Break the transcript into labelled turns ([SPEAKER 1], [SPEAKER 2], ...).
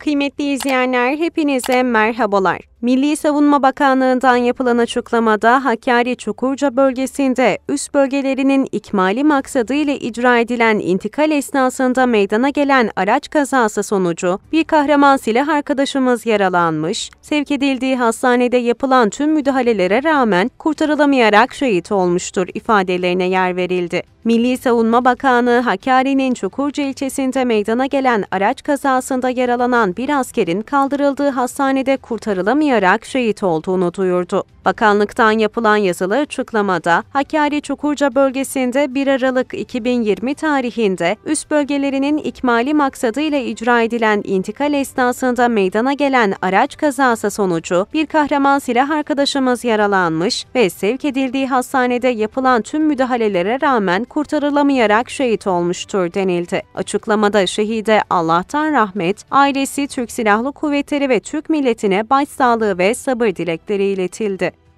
[SPEAKER 1] Kıymetli izleyenler hepinize merhabalar. Milli Savunma Bakanlığı'ndan yapılan açıklamada Hakkari Çukurca bölgesinde üst bölgelerinin ikmali maksadıyla icra edilen intikal esnasında meydana gelen araç kazası sonucu bir kahraman silah arkadaşımız yaralanmış, sevk edildiği hastanede yapılan tüm müdahalelere rağmen kurtarılamayarak şehit olmuştur ifadelerine yer verildi. Milli Savunma Bakanı Hakkari'nin Çukurca ilçesinde meydana gelen araç kazasında yaralanan bir askerin kaldırıldığı hastanede kurtarılamayarak yaralanmayarak şehit olduğunu duyurdu. Bakanlıktan yapılan yazılı açıklamada Hakkari Çukurca bölgesinde 1 Aralık 2020 tarihinde üst bölgelerinin ikmali maksadıyla icra edilen intikal esnasında meydana gelen araç kazası sonucu bir kahraman silah arkadaşımız yaralanmış ve sevk edildiği hastanede yapılan tüm müdahalelere rağmen kurtarılamayarak şehit olmuştur denildi. Açıklamada şehide Allah'tan rahmet, ailesi Türk Silahlı Kuvvetleri ve Türk milletine başsağlığı dayanıklılığı ve sabır dilekleri iletildi.